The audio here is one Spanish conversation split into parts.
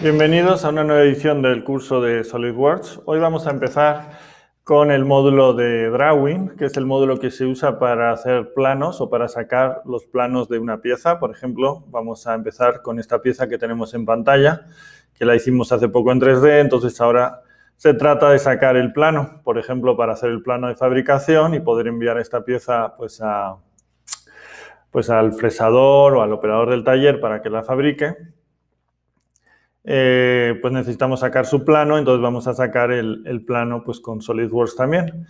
Bienvenidos a una nueva edición del curso de SolidWorks. Hoy vamos a empezar con el módulo de Drawing, que es el módulo que se usa para hacer planos o para sacar los planos de una pieza. Por ejemplo, vamos a empezar con esta pieza que tenemos en pantalla, que la hicimos hace poco en 3D, entonces ahora se trata de sacar el plano, por ejemplo, para hacer el plano de fabricación y poder enviar esta pieza pues, pues al fresador o al operador del taller para que la fabrique. Eh, pues necesitamos sacar su plano, entonces vamos a sacar el, plano pues con SolidWorks también.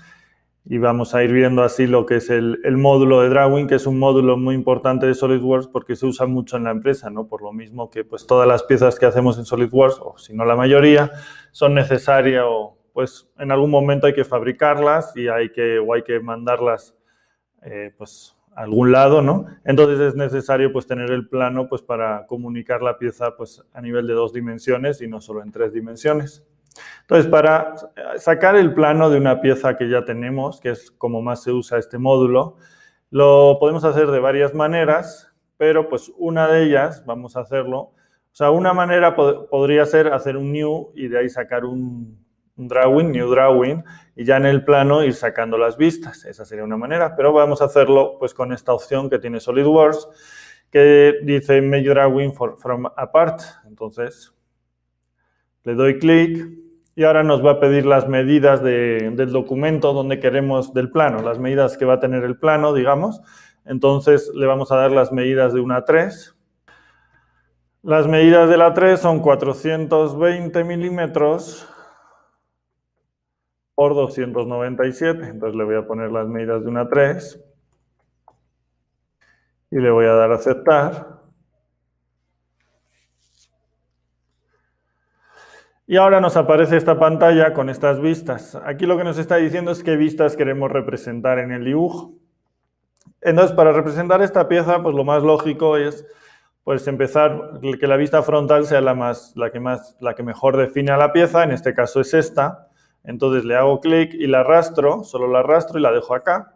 Y vamos a ir viendo así lo que es el, módulo de Drawing, que es un módulo muy importante de SolidWorks porque se usa mucho en la empresa, ¿no? Por lo mismo que pues todas las piezas que hacemos en SolidWorks, o si no la mayoría, son necesarias o pues en algún momento hay que fabricarlas y hay que, o hay que mandarlas eh, pues algún lado, ¿no? Entonces es necesario pues tener el plano pues para comunicar la pieza pues a nivel de dos dimensiones y no solo en tres dimensiones. Entonces para sacar el plano de una pieza que ya tenemos, que es como más se usa este módulo, lo podemos hacer de varias maneras, pero pues una de ellas, vamos a hacerlo, o sea, una manera podría ser hacer un new y de ahí sacar un, drawing, new drawing, y ya en el plano ir sacando las vistas. Esa sería una manera, pero vamos a hacerlo pues con esta opción que tiene SolidWorks, que dice make drawing for, from apart. Entonces, le doy clic y ahora nos va a pedir las medidas del documento donde queremos del plano, las medidas que va a tener el plano, digamos. Entonces, le vamos a dar las medidas de una a 3. Las medidas de la 3 son 420 milímetros por 297. Entonces le voy a poner las medidas de una 3 y le voy a dar a aceptar. Y ahora nos aparece esta pantalla con estas vistas. Aquí lo que nos está diciendo es qué vistas queremos representar en el dibujo. Entonces, para representar esta pieza, pues lo más lógico es pues empezar que la vista frontal sea la, más, la, que más, la que mejor define a la pieza, en este caso es esta. Entonces le hago clic y la arrastro, solo la arrastro y la dejo acá.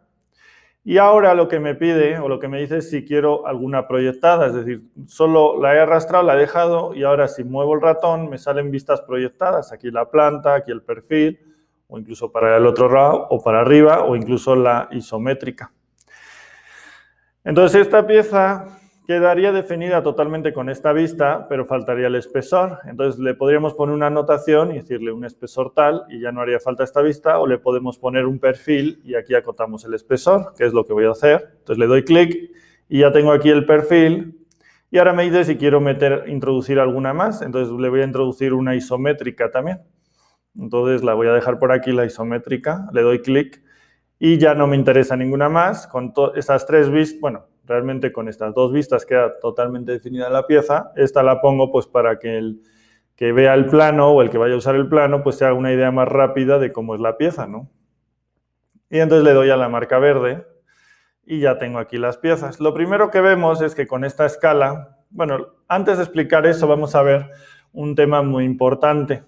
Y ahora lo que me pide o lo que me dice es si quiero alguna proyectada, es decir, solo la he arrastrado, la he dejado y ahora si muevo el ratón me salen vistas proyectadas, aquí la planta, aquí el perfil, o incluso para el otro lado, o para arriba, o incluso la isométrica. Entonces esta pieza quedaría definida totalmente con esta vista, pero faltaría el espesor. Entonces le podríamos poner una anotación y decirle un espesor tal y ya no haría falta esta vista o le podemos poner un perfil y aquí acotamos el espesor, que es lo que voy a hacer. Entonces le doy clic y ya tengo aquí el perfil y ahora me dice si quiero meter, introducir alguna más. Entonces le voy a introducir una isométrica también. Entonces la voy a dejar por aquí la isométrica, le doy clic y ya no me interesa ninguna más. Con esas tres vistas, bueno, realmente con estas dos vistas queda totalmente definida la pieza. Esta la pongo pues para que el que vea el plano o el que vaya a usar el plano pues se haga una idea más rápida de cómo es la pieza, ¿no? Y entonces le doy a la marca verde y ya tengo aquí las piezas. Lo primero que vemos es que con esta escala, bueno, antes de explicar eso vamos a ver un tema muy importante.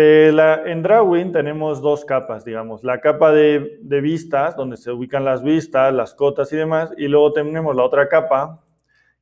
Eh, en Drawing tenemos dos capas, digamos, la capa de, vistas, donde se ubican las vistas, las cotas y demás, y luego tenemos la otra capa,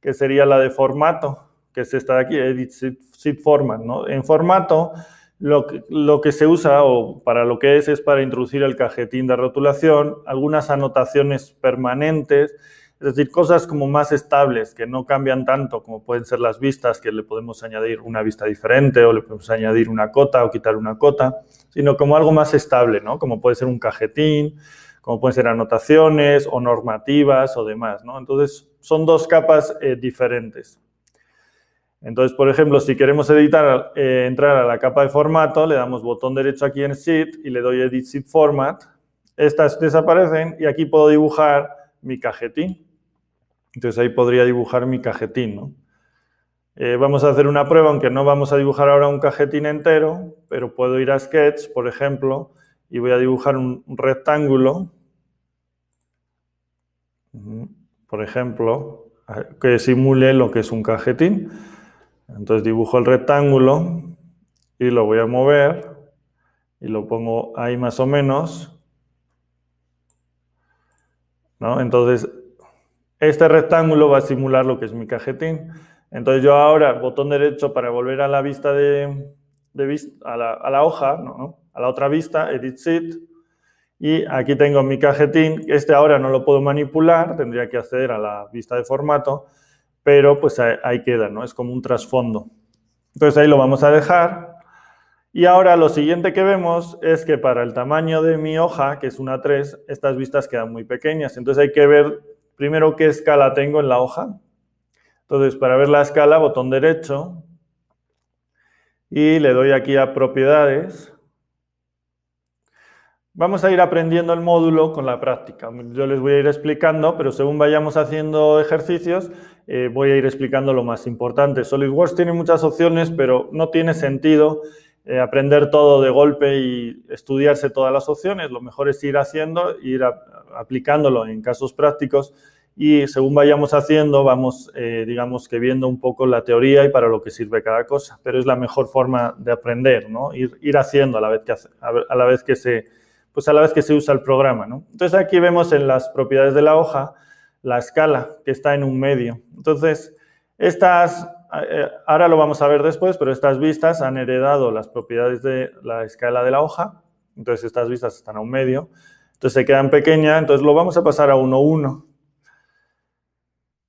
que sería la de formato, que es esta de aquí, Edit Seed Format, En formato, lo que, lo que se usa o para lo que es es para introducir el cajetín de rotulación, algunas anotaciones permanentes, es decir, cosas como más estables, que no cambian tanto, como pueden ser las vistas, que le podemos añadir una vista diferente o le podemos añadir una cota o quitar una cota, sino como algo más estable, ¿no? Como puede ser un cajetín, como pueden ser anotaciones o normativas o demás, ¿no? Entonces, son dos capas eh, diferentes. Entonces, por ejemplo, si queremos editar, eh, entrar a la capa de formato, le damos botón derecho aquí en Sheet y le doy Edit Sheet Format. Estas desaparecen y aquí puedo dibujar mi cajetín. Entonces ahí podría dibujar mi cajetín, eh, vamos a hacer una prueba, aunque no vamos a dibujar ahora un cajetín entero, pero puedo ir a Sketch, por ejemplo, y voy a dibujar un rectángulo, por ejemplo, que simule lo que es un cajetín. Entonces dibujo el rectángulo y lo voy a mover y lo pongo ahí más o menos ¿no? Entonces, este rectángulo va a simular lo que es mi cajetín. Entonces yo ahora, botón derecho para volver a la vista de, a, la, hoja, ¿no? a la otra vista, Edit Sheet, y aquí tengo mi cajetín. Este ahora no lo puedo manipular, tendría que acceder a la vista de formato, pero pues ahí, queda, ¿no? Es como un trasfondo. Entonces ahí lo vamos a dejar. Y ahora lo siguiente que vemos es que para el tamaño de mi hoja, que es una 3, estas vistas quedan muy pequeñas. Entonces hay que ver primero qué escala tengo en la hoja. Entonces para ver la escala, botón derecho y le doy aquí a propiedades. Vamos a ir aprendiendo el módulo con la práctica. Yo les voy a ir explicando, pero según vayamos haciendo ejercicios, eh, voy a ir explicando lo más importante. SolidWorks tiene muchas opciones, pero no tiene sentido eh, aprender todo de golpe y estudiarse todas las opciones. Lo mejor es ir haciendo, ir aplicándolo en casos prácticos y según vayamos haciendo, vamos, eh, digamos que viendo un poco la teoría y para lo que sirve cada cosa. Pero es la mejor forma de aprender, ¿no? Ir, ir haciendo a la vez que, a la vez que se pues a la vez que se usa el programa, ¿no? Entonces aquí vemos en las propiedades de la hoja la escala que está en un medio. Entonces, estas Ah, eh, ahora lo vamos a ver después, pero estas vistas han heredado las propiedades de la escala de la hoja. Entonces, estas vistas están a un medio. Entonces, se quedan pequeñas. Entonces, lo vamos a pasar a 1, 1.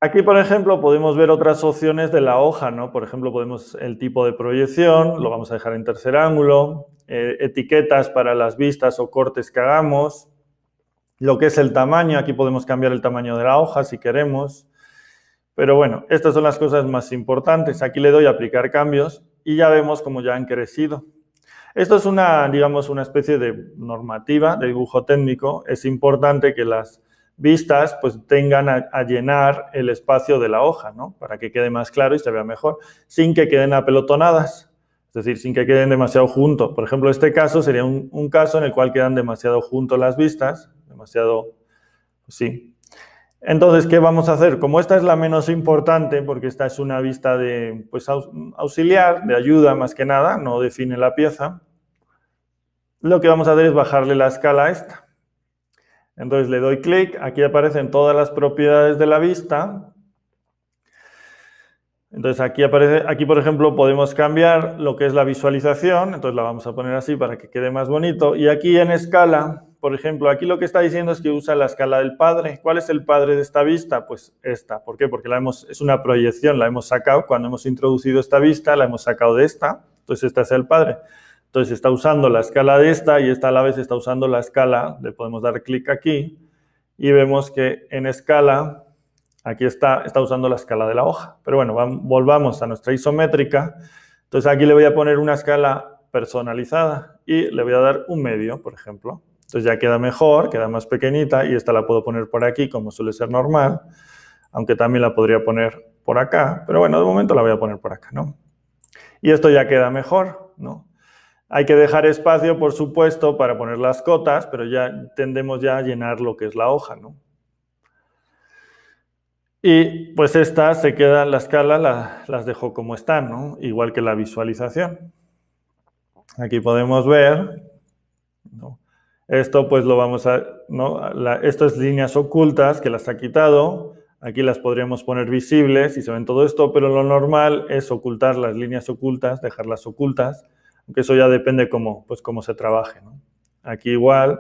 Aquí, por ejemplo, podemos ver otras opciones de la hoja, ¿no? Por ejemplo, podemos el tipo de proyección, lo vamos a dejar en tercer ángulo, eh, etiquetas para las vistas o cortes que hagamos, lo que es el tamaño, aquí podemos cambiar el tamaño de la hoja si queremos, pero bueno, estas son las cosas más importantes. Aquí le doy a aplicar cambios y ya vemos cómo ya han crecido. Esto es una, digamos, una especie de normativa de dibujo técnico. Es importante que las vistas pues tengan a, llenar el espacio de la hoja, ¿no? Para que quede más claro y se vea mejor, sin que queden apelotonadas, es decir, sin que queden demasiado juntos. Por ejemplo, este caso sería un, caso en el cual quedan demasiado juntos las vistas, demasiado, sí, entonces, ¿qué vamos a hacer? Como esta es la menos importante, porque esta es una vista de pues, auxiliar, de ayuda más que nada, no define la pieza, lo que vamos a hacer es bajarle la escala a esta. Entonces le doy clic, aquí aparecen todas las propiedades de la vista. Entonces aquí aparece, aquí por ejemplo podemos cambiar lo que es la visualización, entonces la vamos a poner así para que quede más bonito. Y aquí en escala por ejemplo, aquí lo que está diciendo es que usa la escala del padre. ¿Cuál es el padre de esta vista? Pues esta. ¿Por qué? Porque la hemos, es una proyección, la hemos sacado. Cuando hemos introducido esta vista, la hemos sacado de esta. Entonces, esta es el padre. Entonces, está usando la escala de esta y esta a la vez está usando la escala. Le podemos dar clic aquí y vemos que en escala, aquí está, está usando la escala de la hoja. Pero bueno, volvamos a nuestra isométrica. Entonces, aquí le voy a poner una escala personalizada y le voy a dar un medio, por ejemplo. Entonces ya queda mejor, queda más pequeñita y esta la puedo poner por aquí como suele ser normal, aunque también la podría poner por acá, pero bueno, de momento la voy a poner por acá, ¿no? Y esto ya queda mejor, ¿no? Hay que dejar espacio, por supuesto, para poner las cotas, pero ya tendemos ya a llenar lo que es la hoja, ¿no? Y pues esta se queda, la escala las dejo como están, ¿no? Igual que la visualización. Aquí podemos ver ¿no? Esto pues lo vamos a, líneas ocultas que las ha quitado, aquí las podríamos poner visibles y se ven todo esto, pero lo normal es ocultar las líneas ocultas, dejarlas ocultas, aunque eso ya depende cómo, pues cómo se trabaje. Aquí igual,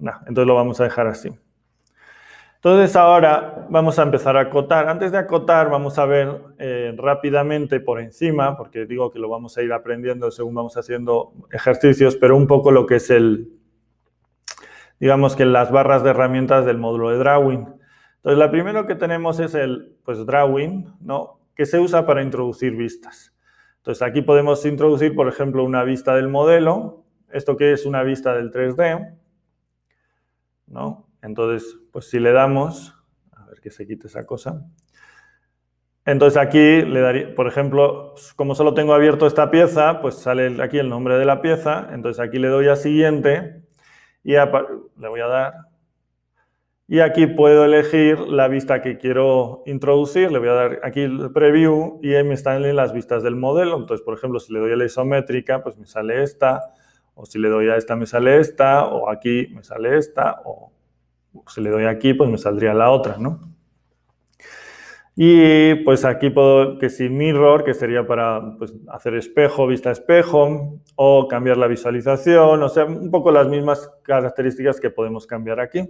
entonces lo vamos a dejar así. Entonces ahora vamos a empezar a acotar. Antes de acotar vamos a ver eh, rápidamente por encima, porque digo que lo vamos a ir aprendiendo según vamos haciendo ejercicios, pero un poco lo que es el, digamos que las barras de herramientas del módulo de Drawing. Entonces, la primero que tenemos es el pues, Drawing, ¿no? que se usa para introducir vistas. Entonces, aquí podemos introducir, por ejemplo, una vista del modelo. Esto que es una vista del 3D. ¿no? Entonces, pues si le damos, a ver que se quite esa cosa. Entonces aquí le daría, por ejemplo, como solo tengo abierto esta pieza, pues sale aquí el nombre de la pieza. Entonces aquí le doy a siguiente y le voy a dar. Y aquí puedo elegir la vista que quiero introducir. Le voy a dar aquí el preview y ahí me están las vistas del modelo. Entonces, por ejemplo, si le doy a la isométrica, pues me sale esta. O si le doy a esta, me sale esta. O aquí me sale esta. O si le doy aquí, pues me saldría la otra, ¿no? Y pues aquí puedo, que si mirror, que sería para pues, hacer espejo, vista espejo, o cambiar la visualización, o sea, un poco las mismas características que podemos cambiar aquí.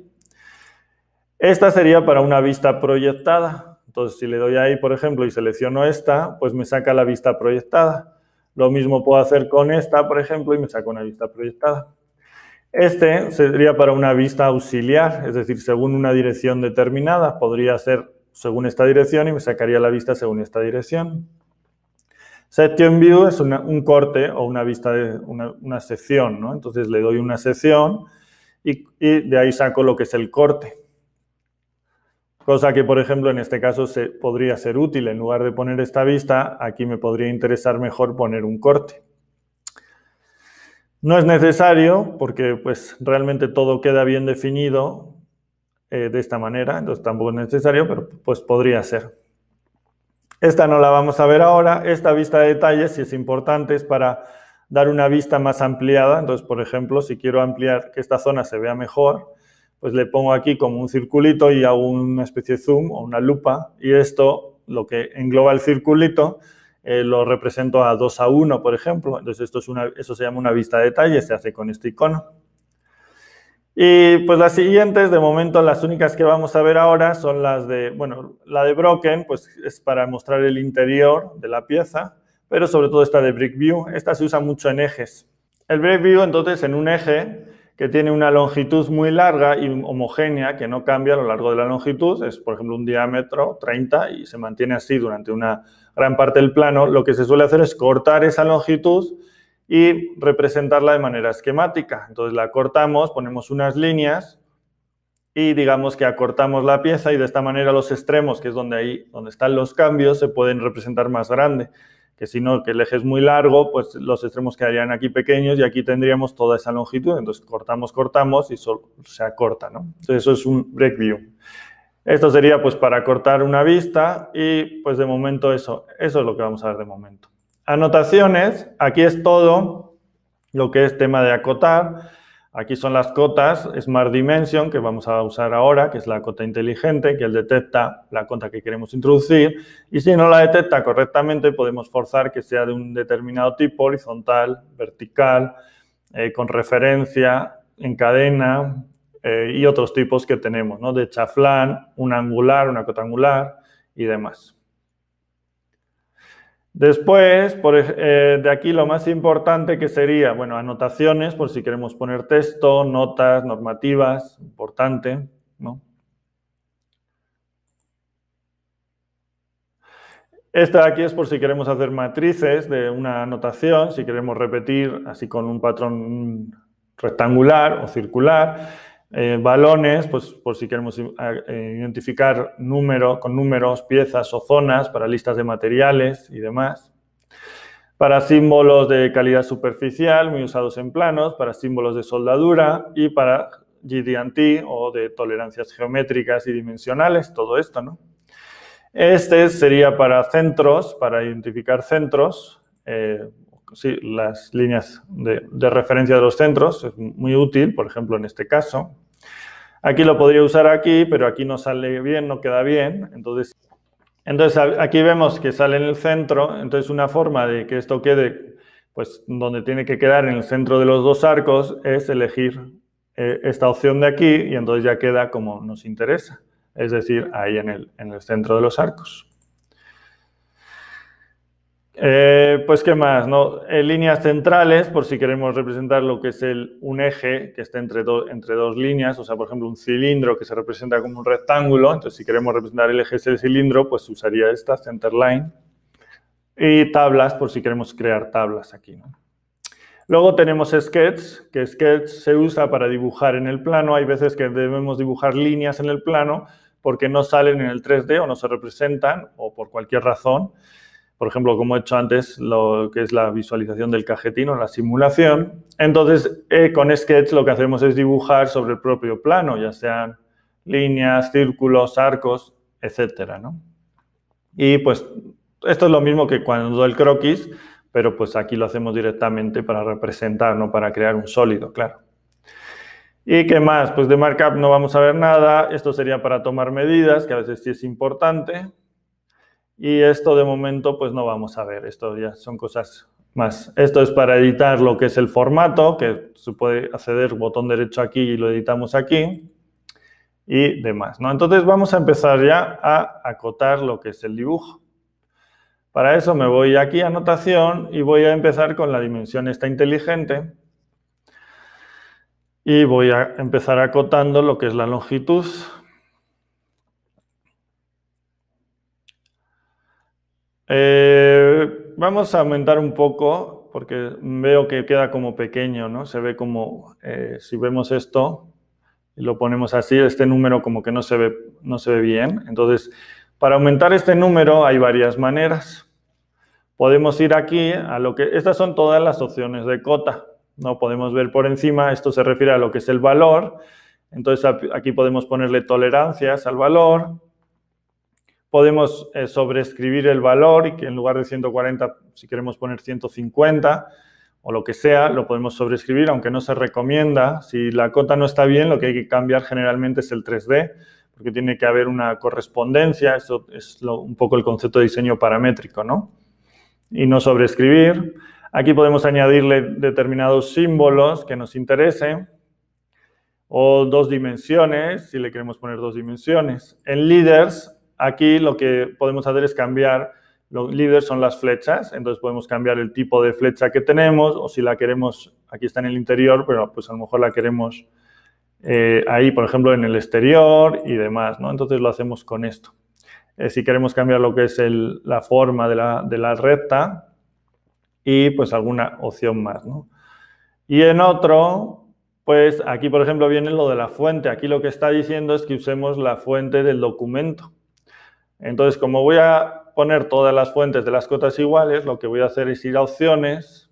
Esta sería para una vista proyectada. Entonces, si le doy ahí, por ejemplo, y selecciono esta, pues me saca la vista proyectada. Lo mismo puedo hacer con esta, por ejemplo, y me saca una vista proyectada. Este sería para una vista auxiliar, es decir, según una dirección determinada, podría ser según esta dirección y me sacaría la vista según esta dirección. Section View es un corte o una vista de una, sección, ¿no? Entonces le doy una sección y, y, de ahí saco lo que es el corte. Cosa que, por ejemplo, en este caso se, podría ser útil. En lugar de poner esta vista, aquí me podría interesar mejor poner un corte. No es necesario porque pues, realmente todo queda bien definido eh, de esta manera, entonces tampoco es necesario, pero pues podría ser. Esta no la vamos a ver ahora, esta vista de detalles si es importante, es para dar una vista más ampliada, entonces por ejemplo, si quiero ampliar que esta zona se vea mejor, pues le pongo aquí como un circulito y hago una especie de zoom o una lupa y esto, lo que engloba el circulito, eh, lo represento a 2 a 1, por ejemplo. Entonces, esto es una, eso se llama una vista de detalles, se hace con este icono. Y pues las siguientes, de momento las únicas que vamos a ver ahora son las de, bueno, la de Broken, pues es para mostrar el interior de la pieza, pero sobre todo esta de Brick View, esta se usa mucho en ejes. El Brick View entonces en un eje que tiene una longitud muy larga y homogénea, que no cambia a lo largo de la longitud, es por ejemplo un diámetro 30 y se mantiene así durante una gran parte del plano, lo que se suele hacer es cortar esa longitud y representarla de manera esquemática. Entonces la cortamos, ponemos unas líneas y digamos que acortamos la pieza y de esta manera los extremos, que es donde donde están los cambios, se pueden representar más grande. Que si no, que el eje es muy largo, pues los extremos quedarían aquí pequeños y aquí tendríamos toda esa longitud. Entonces cortamos, cortamos y se acorta, ¿no? Entonces eso es un break view. Esto sería pues para cortar una vista y pues de momento eso, eso es lo que vamos a ver de momento. Anotaciones, aquí es todo lo que es tema de acotar. Aquí son las cotas Smart Dimension que vamos a usar ahora, que es la cota inteligente, que detecta la cota que queremos introducir. Y si no la detecta correctamente, podemos forzar que sea de un determinado tipo, horizontal, vertical, eh, con referencia, en cadena eh, y otros tipos que tenemos, ¿no? De chaflán, un angular, una cota angular y demás. Después, eh, de aquí lo más importante que sería, bueno, anotaciones, por si queremos poner texto, notas, normativas, importante, ¿no? Esta de aquí es por si queremos hacer matrices de una anotación, si queremos repetir así con un patrón rectangular o circular. Eh, balones, pues por si queremos eh, identificar número, con números, piezas o zonas para listas de materiales y demás. Para símbolos de calidad superficial, muy usados en planos, para símbolos de soldadura y para GD&T o de tolerancias geométricas y dimensionales, todo esto, ¿no? Este sería para centros, para identificar centros, eh, sí, las líneas de, referencia de los centros, es muy útil, por ejemplo, en este caso. Aquí lo podría usar aquí, pero aquí no sale bien, no queda bien, entonces... Entonces, aquí vemos que sale en el centro, entonces una forma de que esto quede, pues, donde tiene que quedar en el centro de los dos arcos es elegir eh, esta opción de aquí y entonces ya queda como nos interesa, es decir, ahí en el centro de los arcos. Eh, pues, ¿qué más? No? En líneas centrales, por si queremos representar lo que es el, un eje que está entre, dos líneas, o sea, por ejemplo, un cilindro que se representa como un rectángulo, entonces si queremos representar el eje del cilindro, pues usaría esta, center line. Y tablas, por si queremos crear tablas aquí. ¿no? Luego tenemos sketch, que sketch se usa para dibujar en el plano. Hay veces que debemos dibujar líneas en el plano porque no salen en el 3D o no se representan o por cualquier razón por ejemplo, como he hecho antes, lo que es la visualización del cajetino, la simulación. Entonces, eh, con Sketch lo que hacemos es dibujar sobre el propio plano, ya sean líneas, círculos, arcos, etcétera, Y pues esto es lo mismo que cuando el croquis, pero pues aquí lo hacemos directamente para representar, no para crear un sólido, claro. ¿Y qué más? Pues de markup no vamos a ver nada. Esto sería para tomar medidas, que a veces sí es importante. Y esto de momento pues no vamos a ver, esto ya son cosas más. Esto es para editar lo que es el formato, que se puede acceder botón derecho aquí y lo editamos aquí y demás. ¿no? Entonces vamos a empezar ya a acotar lo que es el dibujo. Para eso me voy aquí a anotación y voy a empezar con la dimensión esta inteligente. Y voy a empezar acotando lo que es la longitud Eh, vamos a aumentar un poco porque veo que queda como pequeño, ¿no? Se ve como, eh, si vemos esto y lo ponemos así, este número como que no se ve, no se ve bien. Entonces, para aumentar este número hay varias maneras. Podemos ir aquí a lo que, estas son todas las opciones de cota, ¿no? Podemos ver por encima, esto se refiere a lo que es el valor. Entonces, aquí podemos ponerle tolerancias al valor, podemos eh, sobreescribir el valor y que en lugar de 140, si queremos poner 150 o lo que sea, lo podemos sobreescribir, aunque no se recomienda. Si la cota no está bien, lo que hay que cambiar generalmente es el 3D, porque tiene que haber una correspondencia. Eso es un poco el concepto de diseño paramétrico, ¿no? Y no sobreescribir. Aquí podemos añadirle determinados símbolos que nos interesen o dos dimensiones, si le queremos poner dos dimensiones. En leaders Aquí lo que podemos hacer es cambiar, los líderes son las flechas, entonces podemos cambiar el tipo de flecha que tenemos o si la queremos, aquí está en el interior, pero pues a lo mejor la queremos eh, ahí, por ejemplo, en el exterior y demás, ¿no? Entonces lo hacemos con esto. Eh, si queremos cambiar lo que es la forma de la, de la recta y pues alguna opción más, ¿no? Y en otro, pues aquí, por ejemplo, viene lo de la fuente. Aquí lo que está diciendo es que usemos la fuente del documento. Entonces, como voy a poner todas las fuentes de las cotas iguales, lo que voy a hacer es ir a opciones,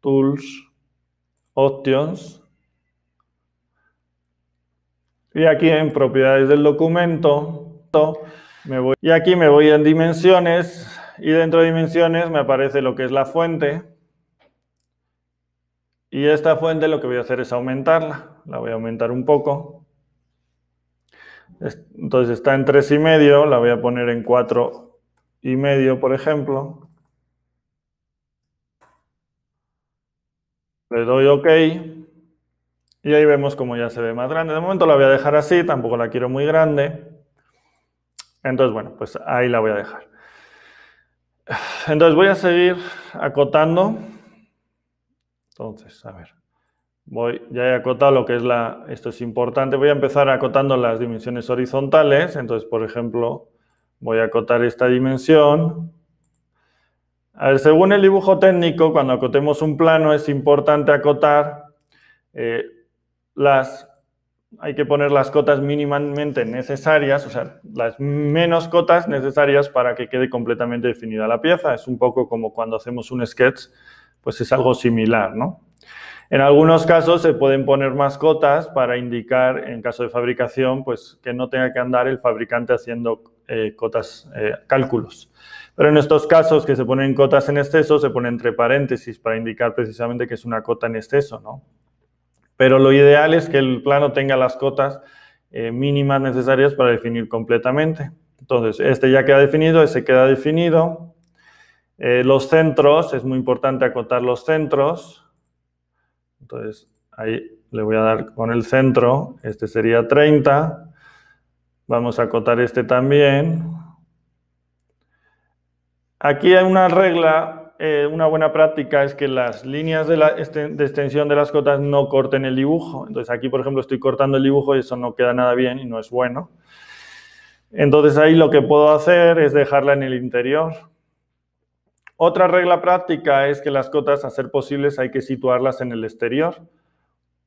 tools, options, y aquí en propiedades del documento, voy, y aquí me voy en dimensiones, y dentro de dimensiones me aparece lo que es la fuente, y esta fuente lo que voy a hacer es aumentarla, la voy a aumentar un poco, entonces está en tres y medio, la voy a poner en 4 y medio, por ejemplo. Le doy OK. Y ahí vemos como ya se ve más grande. De momento la voy a dejar así, tampoco la quiero muy grande. Entonces, bueno, pues ahí la voy a dejar. Entonces voy a seguir acotando. Entonces, a ver. Voy, ya he acotado lo que es la, esto es importante, voy a empezar acotando las dimensiones horizontales, entonces por ejemplo voy a acotar esta dimensión. según el dibujo técnico, cuando acotemos un plano es importante acotar eh, las, hay que poner las cotas mínimamente necesarias, o sea, las menos cotas necesarias para que quede completamente definida la pieza. Es un poco como cuando hacemos un sketch, pues es algo similar, ¿no? En algunos casos se pueden poner más cotas para indicar, en caso de fabricación, pues que no tenga que andar el fabricante haciendo eh, cotas, eh, cálculos. Pero en estos casos que se ponen cotas en exceso, se pone entre paréntesis para indicar precisamente que es una cota en exceso, ¿no? Pero lo ideal es que el plano tenga las cotas eh, mínimas necesarias para definir completamente. Entonces, este ya queda definido, se queda definido. los centros, es muy importante acotar los centros. Entonces, ahí le voy a dar con el centro, este sería 30. Vamos a acotar este también. Aquí hay una regla, eh, una buena práctica es que las líneas de, este, de extensión de las cotas no corten el dibujo. Entonces aquí, por ejemplo, estoy cortando el dibujo y eso no queda nada bien y no es bueno. Entonces ahí lo que puedo hacer es dejarla en el interior otra regla práctica es que las cotas, a ser posibles, hay que situarlas en el exterior,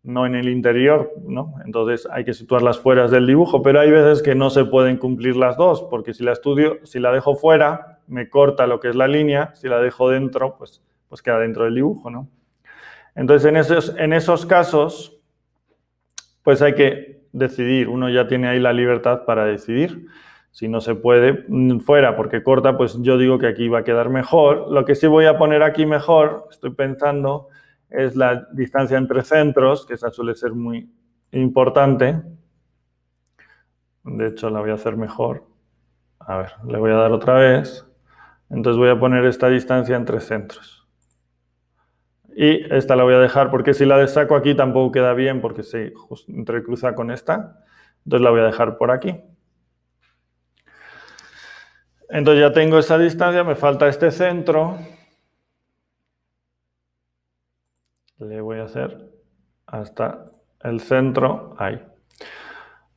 no en el interior, ¿no? Entonces hay que situarlas fuera del dibujo, pero hay veces que no se pueden cumplir las dos, porque si la estudio, si la dejo fuera, me corta lo que es la línea, si la dejo dentro, pues, pues queda dentro del dibujo, ¿no? Entonces, en esos, en esos casos, pues hay que decidir, uno ya tiene ahí la libertad para decidir. Si no se puede, mm, fuera, porque corta, pues yo digo que aquí va a quedar mejor. Lo que sí voy a poner aquí mejor, estoy pensando, es la distancia entre centros, que esa suele ser muy importante. De hecho, la voy a hacer mejor. A ver, le voy a dar otra vez. Entonces voy a poner esta distancia entre centros. Y esta la voy a dejar porque si la desaco aquí tampoco queda bien porque se entrecruza con esta. Entonces la voy a dejar por aquí. Entonces ya tengo esa distancia, me falta este centro. Le voy a hacer hasta el centro ahí.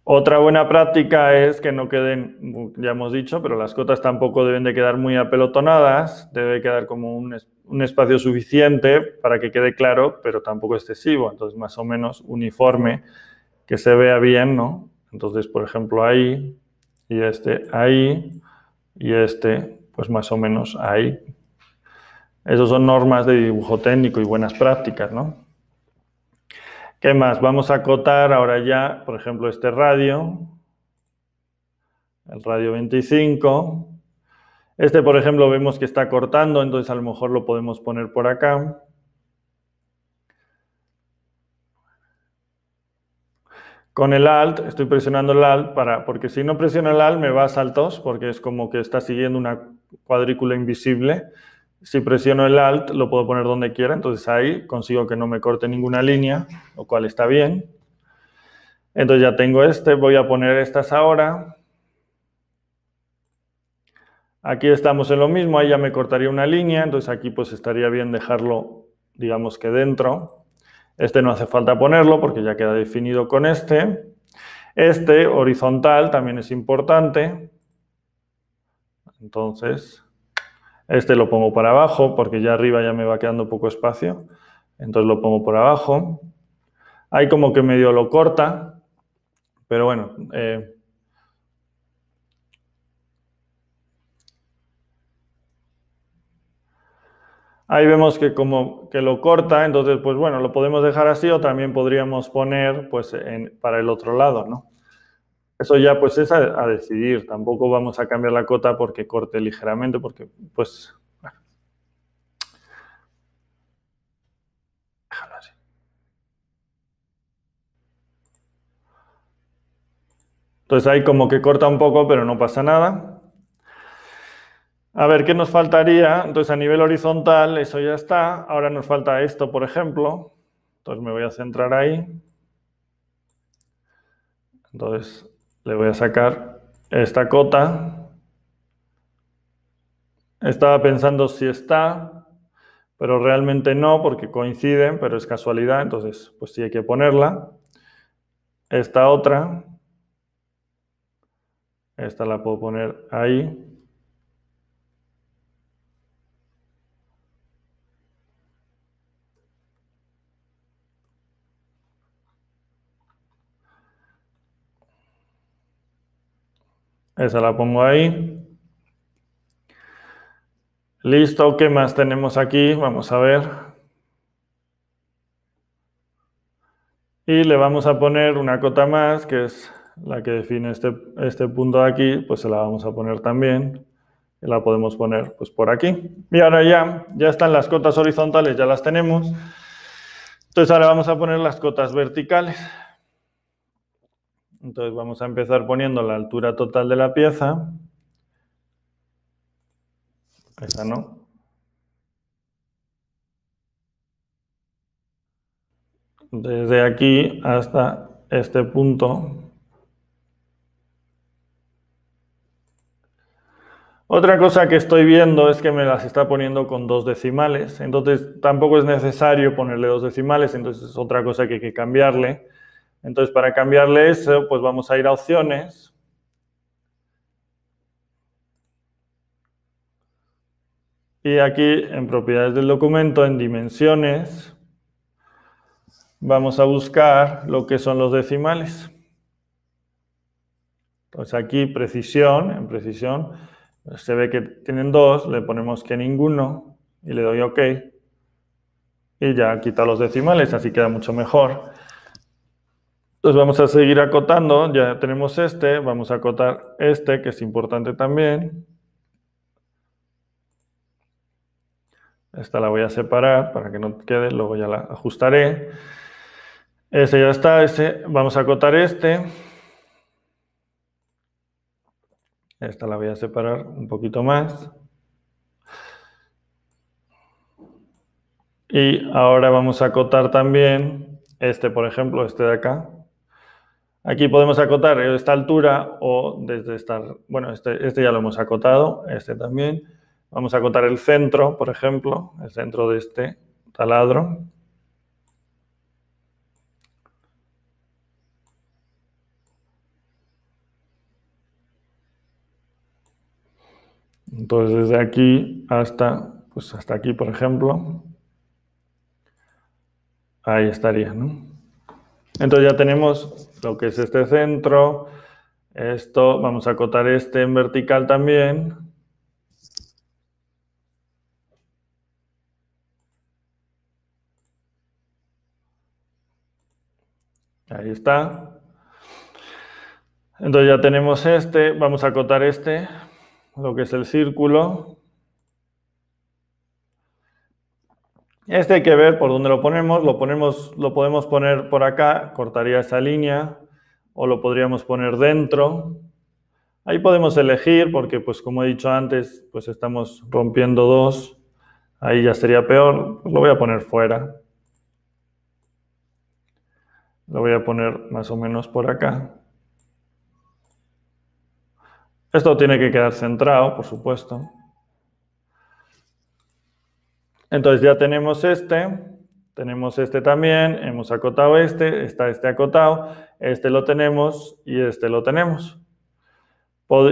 Otra buena práctica es que no queden, ya hemos dicho, pero las cotas tampoco deben de quedar muy apelotonadas, debe quedar como un, espacio suficiente para que quede claro, pero tampoco excesivo, entonces más o menos uniforme, que se vea bien, ¿no? Entonces, por ejemplo, ahí y este ahí y este, pues más o menos ahí. Esas son normas de dibujo técnico y buenas prácticas, ¿no? ¿Qué más? Vamos a acotar ahora ya, por ejemplo, este radio, el radio 25. Este, por ejemplo, vemos que está cortando, entonces a lo mejor lo podemos poner por acá. Con el Alt, estoy presionando el Alt para, porque si no presiono el Alt me va a saltos, porque es como que está siguiendo una cuadrícula invisible. Si presiono el Alt, lo puedo poner donde quiera, entonces ahí consigo que no me corte ninguna línea, lo cual está bien. Entonces ya tengo este, voy a poner estas ahora. Aquí estamos en lo mismo, ahí ya me cortaría una línea, entonces aquí pues estaría bien dejarlo, digamos que dentro. Este no hace falta ponerlo porque ya queda definido con este. Este horizontal también es importante. Entonces, este lo pongo para abajo porque ya arriba ya me va quedando poco espacio. Entonces lo pongo por abajo. Ahí como que medio lo corta, pero bueno, eh, Ahí vemos que como que lo corta, entonces pues bueno, lo podemos dejar así o también podríamos poner pues para el otro lado, ¿no? Eso ya pues es a, decidir, tampoco vamos a cambiar la cota porque corte ligeramente, porque pues... Déjalo así. Entonces ahí como que corta un poco, pero no pasa nada. A ver, ¿qué nos faltaría? Entonces, a nivel horizontal, eso ya está. Ahora nos falta esto, por ejemplo. Entonces, me voy a centrar ahí. Entonces, le voy a sacar esta cota. Estaba pensando si está, pero realmente no, porque coinciden, pero es casualidad. Entonces, pues sí hay que ponerla. Esta otra. Esta la puedo poner ahí. Esa la pongo ahí. Listo, ¿qué más tenemos aquí? Vamos a ver. Y le vamos a poner una cota más, que es la que define este, este, punto de aquí, pues se la vamos a poner también. Y la podemos poner pues por aquí. Y ahora ya, ya están las cotas horizontales, ya las tenemos. Entonces ahora vamos a poner las cotas verticales. Entonces vamos a empezar poniendo la altura total de la pieza. Esa no. Desde aquí hasta este punto. Otra cosa que estoy viendo es que me las está poniendo con dos decimales. Entonces tampoco es necesario ponerle dos decimales. Entonces es otra cosa que hay que cambiarle entonces, para cambiarle eso, pues vamos a ir a opciones. Y aquí en propiedades del documento, en dimensiones, vamos a buscar lo que son los decimales. Entonces pues aquí precisión, en precisión, se ve que tienen dos, le ponemos que ninguno y le doy OK. Y ya quita los decimales, así queda mucho mejor. Entonces vamos a seguir acotando, ya tenemos este, vamos a acotar este que es importante también. Esta la voy a separar para que no quede, luego ya la ajustaré. Ese ya está, vamos a acotar este. Esta la voy a separar un poquito más. Y ahora vamos a acotar también este, por ejemplo, este de acá. Aquí podemos acotar esta altura o desde esta, bueno, este, este, ya lo hemos acotado, este también. Vamos a acotar el centro, por ejemplo, el centro de este taladro. Entonces, desde aquí hasta, pues hasta aquí, por ejemplo, ahí estaría, ¿no? Entonces ya tenemos lo que es este centro. Esto, vamos a acotar este en vertical también. Ahí está. Entonces ya tenemos este, vamos a acotar este, lo que es el círculo. Este hay que ver por dónde lo ponemos. Lo, ponemos. lo podemos poner por acá, cortaría esa línea, o lo podríamos poner dentro. Ahí podemos elegir porque, pues como he dicho antes, pues estamos rompiendo dos. Ahí ya sería peor. Lo voy a poner fuera. Lo voy a poner más o menos por acá. Esto tiene que quedar centrado, por supuesto. Entonces ya tenemos este, tenemos este también, hemos acotado este, está este acotado, este lo tenemos y este lo tenemos.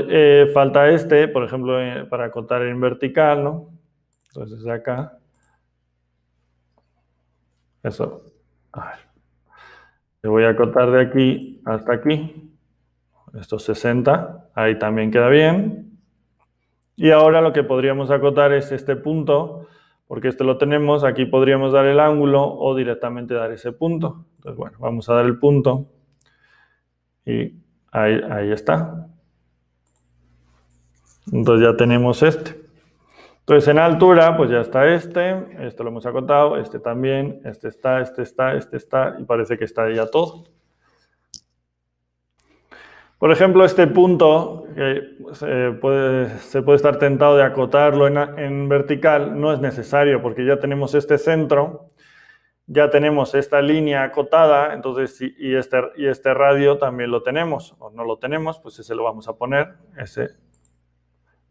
Eh, falta este, por ejemplo, eh, para acotar en vertical, ¿no? Entonces acá. Eso. Le voy a acotar de aquí hasta aquí. Estos 60. Ahí también queda bien. Y ahora lo que podríamos acotar es este punto porque este lo tenemos, aquí podríamos dar el ángulo o directamente dar ese punto. Entonces, bueno, vamos a dar el punto y ahí, ahí está. Entonces ya tenemos este. Entonces en altura, pues ya está este, esto lo hemos acotado, este también, este está, este está, este está, y parece que está ya todo. Por ejemplo, este punto, eh, se puede, estar tentado de acotarlo en, vertical, no es necesario porque ya tenemos este centro, ya tenemos esta línea acotada, entonces, y este, este, radio también lo tenemos, o no lo tenemos, pues ese lo vamos a poner,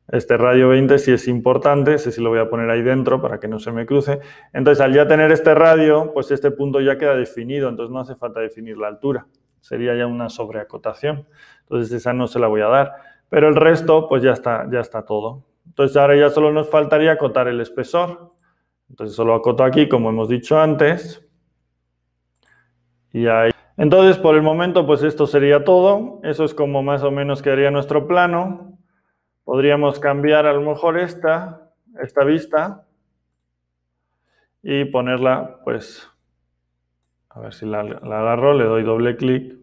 este radio 20 si es importante, ese sí lo voy a poner ahí dentro para que no se me cruce. Entonces, al ya tener este radio, pues este punto ya queda definido, entonces no hace falta definir la altura sería ya una sobreacotación. Entonces esa no se la voy a dar, pero el resto pues ya está, ya está todo. Entonces ahora ya solo nos faltaría acotar el espesor. Entonces solo acoto aquí como hemos dicho antes. Y ahí. Entonces por el momento pues esto sería todo. Eso es como más o menos quedaría nuestro plano. Podríamos cambiar a lo mejor esta, esta vista y ponerla pues a ver si la, agarro, le doy doble clic.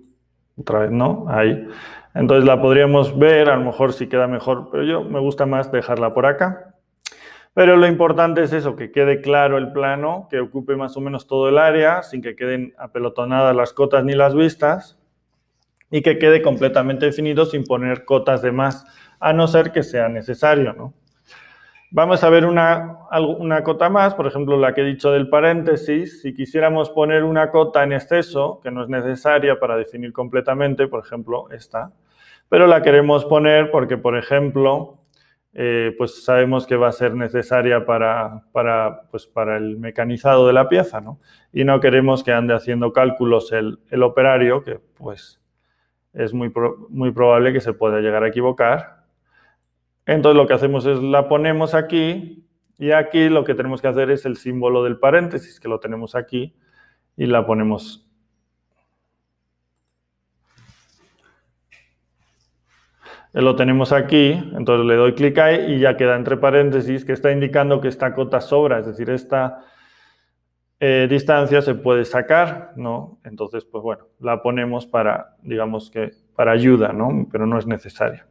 Otra vez no, ahí. Entonces la podríamos ver, a lo mejor si sí queda mejor, pero yo me gusta más dejarla por acá. Pero lo importante es eso, que quede claro el plano, que ocupe más o menos todo el área, sin que queden apelotonadas las cotas ni las vistas, y que quede completamente definido sin poner cotas de más, a no ser que sea necesario, ¿no? Vamos a ver una, cota más, por ejemplo, la que he dicho del paréntesis. Si quisiéramos poner una cota en exceso, que no es necesaria para definir completamente, por ejemplo, esta, pero la queremos poner porque, por ejemplo, eh, pues sabemos que va a ser necesaria para, pues para, el mecanizado de la pieza, ¿no? Y no queremos que ande haciendo cálculos el, operario, que pues es muy, muy probable que se pueda llegar a equivocar entonces lo que hacemos es la ponemos aquí y aquí lo que tenemos que hacer es el símbolo del paréntesis, que lo tenemos aquí, y la ponemos. Lo tenemos aquí, entonces le doy clic ahí y ya queda entre paréntesis que está indicando que esta cota sobra, es decir, esta eh, distancia se puede sacar, ¿no? Entonces, pues bueno, la ponemos para, digamos que, para ayuda, ¿no? Pero no es necesaria.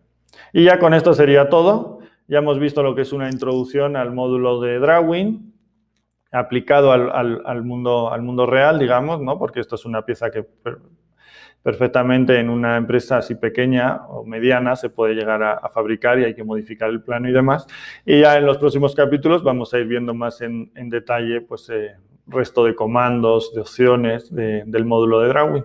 Y ya con esto sería todo. Ya hemos visto lo que es una introducción al módulo de Drawing aplicado al, mundo, al mundo real, digamos, ¿no? porque esto es una pieza que perfectamente en una empresa así pequeña o mediana se puede llegar a, fabricar y hay que modificar el plano y demás. Y ya en los próximos capítulos vamos a ir viendo más en, detalle pues eh, resto de comandos, de opciones del módulo de Drawing.